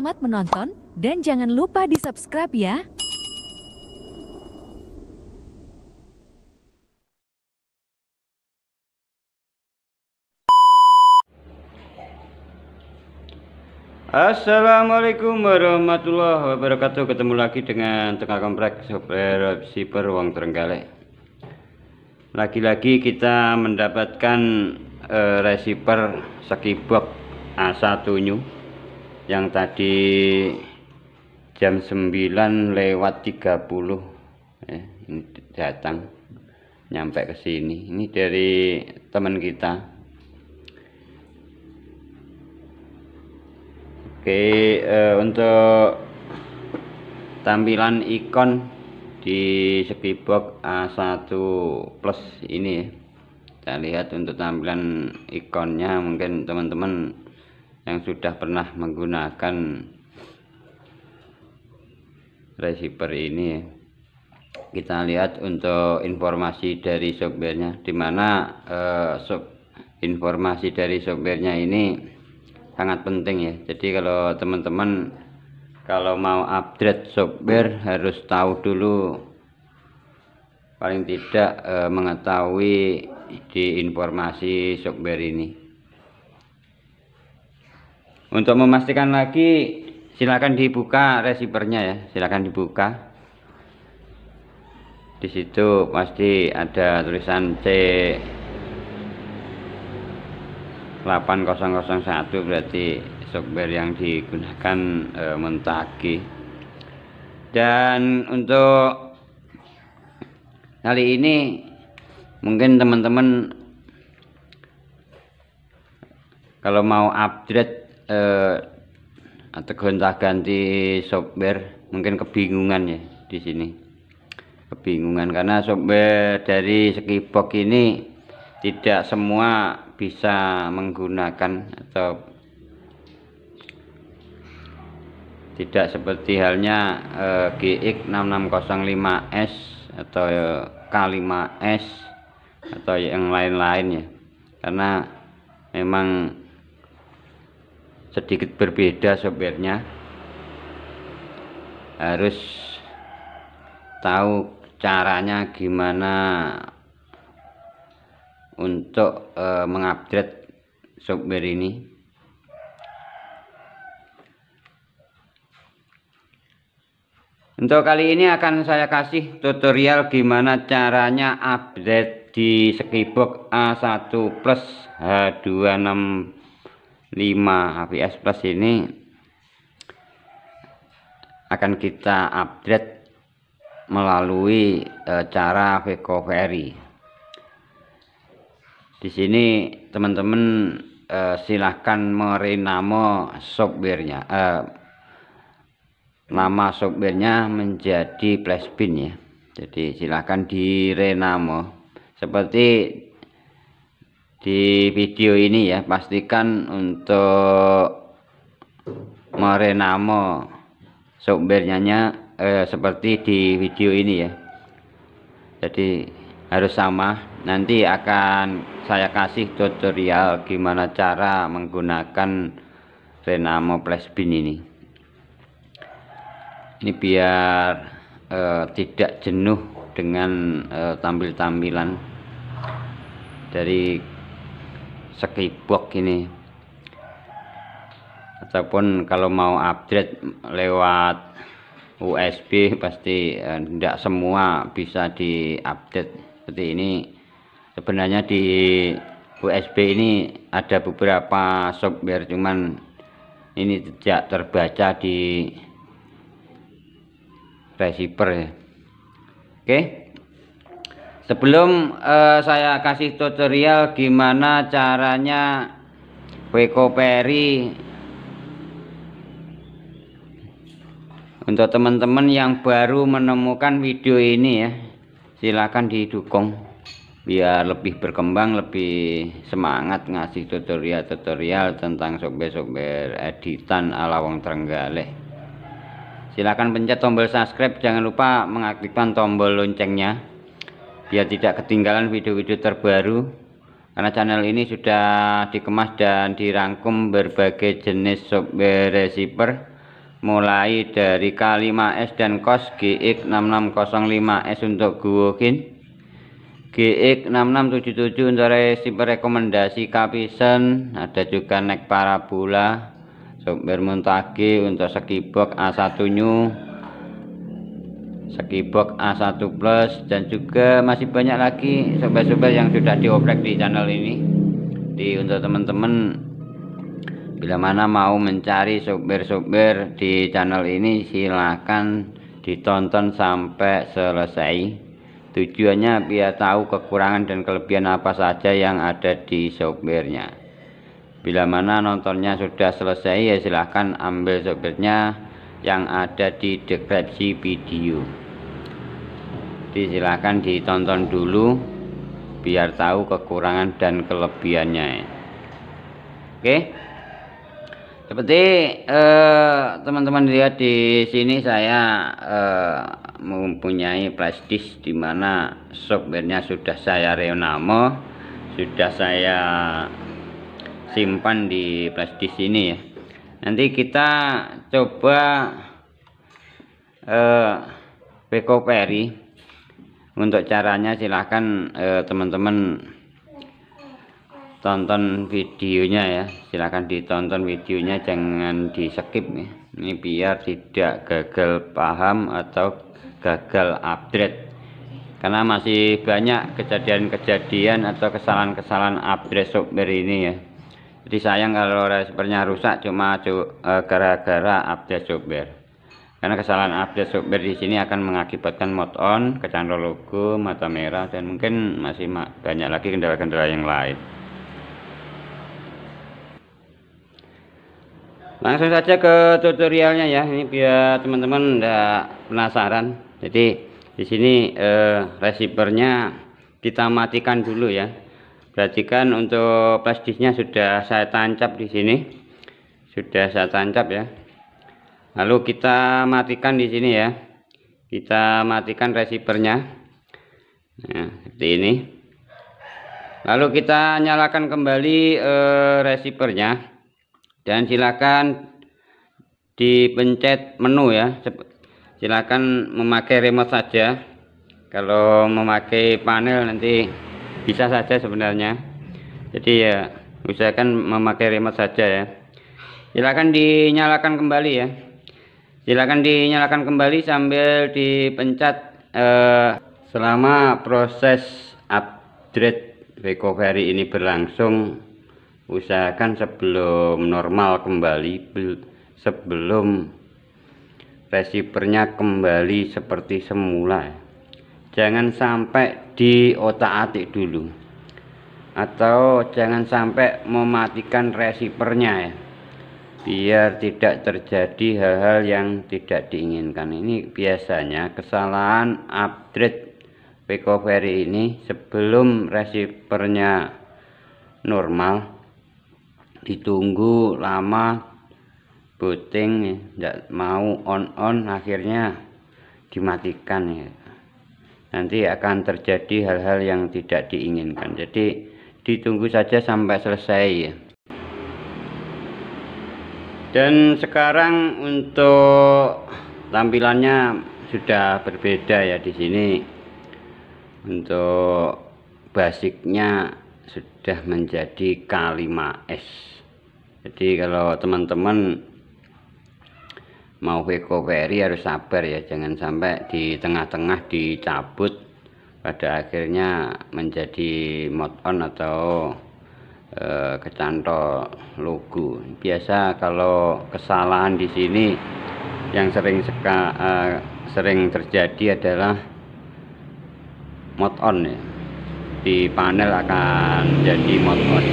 Selamat menonton dan jangan lupa di-subscribe ya. Assalamualaikum warahmatullahi wabarakatuh ketemu lagi dengan tengah komplek super siber ruang terenggalek lagi-lagi kita mendapatkan uh, eh, receiver sekibok A1 new yang tadi jam 9 lewat 30 ya, ini datang nyampe ke sini ini dari teman kita oke eh, untuk tampilan ikon di box A1 plus ini ya kita lihat untuk tampilan ikonnya mungkin teman-teman yang sudah pernah menggunakan receiver ini ya. kita lihat untuk informasi dari softwarenya dimana eh, sub informasi dari softwarenya ini sangat penting ya jadi kalau teman-teman kalau mau update software harus tahu dulu paling tidak eh, mengetahui di informasi software ini untuk memastikan lagi silakan dibuka receivernya ya Silakan dibuka di situ pasti ada tulisan C 8001 berarti software yang digunakan e, mentagi dan untuk kali ini mungkin teman-teman kalau mau update eh, atau gonta-ganti software mungkin kebingungan ya di sini kebingungan karena software dari Skibok ini tidak semua bisa menggunakan atau tidak seperti halnya eh, GX 6605S atau eh, K5S atau yang lain-lain ya karena memang sedikit berbeda sopirnya harus tahu caranya gimana untuk e, mengupdate software ini untuk kali ini akan saya kasih tutorial gimana caranya update di skibok A1 Plus H264 5 AVS Plus ini akan kita update melalui e, cara Ferry. Di sini teman-teman e, silahkan merename softwarenya, e, nama softwarenya menjadi Pin ya. Jadi silahkan direname seperti di video ini ya pastikan untuk merenamo sumbernya eh, seperti di video ini ya jadi harus sama nanti akan saya kasih tutorial gimana cara menggunakan renamo flashbin ini ini biar eh, tidak jenuh dengan eh, tampil-tampilan dari sekibok ini ataupun kalau mau update lewat USB pasti tidak eh, semua bisa diupdate seperti ini sebenarnya di USB ini ada beberapa software cuman ini tidak terbaca di receiver ya oke okay sebelum uh, saya kasih tutorial gimana caranya Weko Peri untuk teman-teman yang baru menemukan video ini ya silahkan didukung biar lebih berkembang lebih semangat ngasih tutorial-tutorial tentang sobe-sobe editan ala wong Trenggalek silahkan pencet tombol subscribe jangan lupa mengaktifkan tombol loncengnya biar tidak ketinggalan video-video terbaru karena channel ini sudah dikemas dan dirangkum berbagai jenis software receiver mulai dari K5S dan KOS GX6605S untuk Guokin GX6677 untuk receiver rekomendasi Kapisen ada juga neck parabola software montage untuk skibok A1 new skibok A1 plus dan juga masih banyak lagi sobat-sobat yang sudah dioprek di channel ini di untuk teman-teman bila mana mau mencari sopir-sopir di channel ini silahkan ditonton sampai selesai tujuannya biar tahu kekurangan dan kelebihan apa saja yang ada di sopirnya bila mana nontonnya sudah selesai ya silahkan ambil sopirnya yang ada di deskripsi video disilahkan ditonton dulu biar tahu kekurangan dan kelebihannya oke seperti eh, teman-teman eh, lihat di sini saya eh, mempunyai plastis di mana softwarenya sudah saya reonamo, sudah saya simpan di plastis ini ya nanti kita coba eh, beko peri untuk caranya silahkan eh, teman-teman eh, tonton videonya ya silahkan ditonton videonya jangan di skip nih ya. ini biar tidak gagal paham atau gagal update karena masih banyak kejadian-kejadian atau kesalahan-kesalahan update software ini ya jadi sayang kalau receivernya rusak cuma e, gara-gara update software karena kesalahan update software di sini akan mengakibatkan mode on, kecantol logo, mata merah dan mungkin masih banyak lagi kendala-kendala yang lain. Langsung saja ke tutorialnya ya. Ini biar teman-teman tidak penasaran. Jadi di sini uh, receivernya kita matikan dulu ya perhatikan untuk plastiknya sudah saya tancap di sini sudah saya tancap ya lalu kita matikan di sini ya kita matikan receivernya nah, seperti ini lalu kita nyalakan kembali eh, receivernya dan silakan dipencet menu ya silakan memakai remote saja kalau memakai panel nanti bisa saja sebenarnya jadi ya usahakan memakai remote saja ya silahkan dinyalakan kembali ya silahkan dinyalakan kembali sambil dipencet eh, selama proses upgrade recovery ini berlangsung usahakan sebelum normal kembali sebelum receivernya kembali seperti semula ya jangan sampai di otak atik dulu atau jangan sampai mematikan resipernya ya biar tidak terjadi hal-hal yang tidak diinginkan ini biasanya kesalahan update recovery ini sebelum resipernya normal ditunggu lama booting tidak mau on on akhirnya dimatikan ya nanti akan terjadi hal-hal yang tidak diinginkan jadi ditunggu saja sampai selesai dan sekarang untuk tampilannya sudah berbeda ya di sini untuk basicnya sudah menjadi K5S jadi kalau teman-teman mau recovery harus sabar ya jangan sampai di tengah-tengah dicabut pada akhirnya menjadi mod on atau e, eh, kecantol logo biasa kalau kesalahan di sini yang sering seka, e, sering terjadi adalah mod on ya di panel akan jadi mod on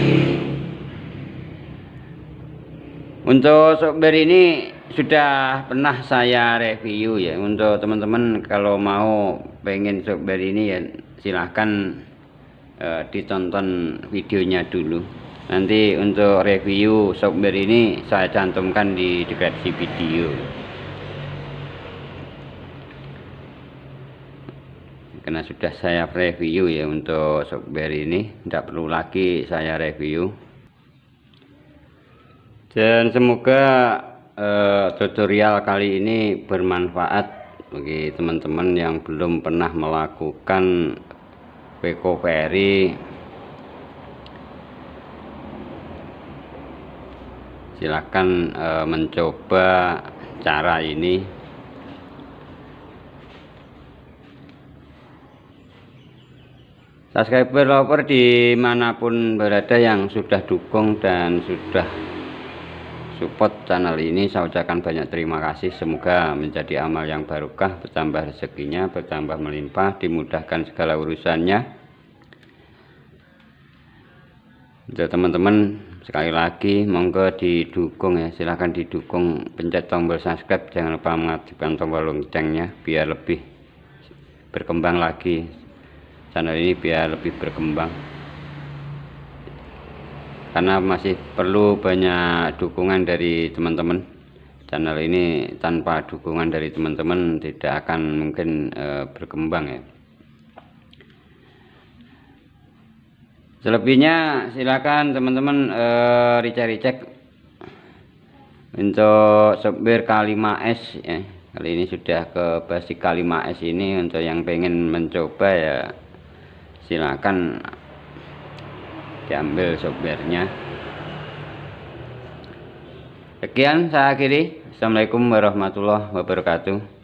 untuk sopir ini sudah pernah saya review ya untuk teman-teman kalau mau pengen software ini ya silahkan uh, ditonton videonya dulu nanti untuk review software ini saya cantumkan di deskripsi video karena sudah saya review ya untuk software ini tidak perlu lagi saya review dan semoga eh, tutorial kali ini bermanfaat bagi teman-teman yang belum pernah melakukan peko ferry silahkan eh, mencoba cara ini subscriber lover dimanapun berada yang sudah dukung dan sudah support channel ini saya ucapkan banyak terima kasih semoga menjadi amal yang barokah bertambah rezekinya bertambah melimpah dimudahkan segala urusannya untuk teman-teman sekali lagi monggo didukung ya silahkan didukung pencet tombol subscribe jangan lupa mengaktifkan tombol loncengnya biar lebih berkembang lagi channel ini biar lebih berkembang karena masih perlu banyak dukungan dari teman-teman channel ini tanpa dukungan dari teman-teman tidak akan mungkin e, berkembang ya selebihnya silakan teman-teman e, eh, ricek-ricek untuk sopir K5S ya kali ini sudah ke basic K5S ini untuk yang pengen mencoba ya silakan diambil softwarenya sekian saya akhiri assalamualaikum warahmatullahi wabarakatuh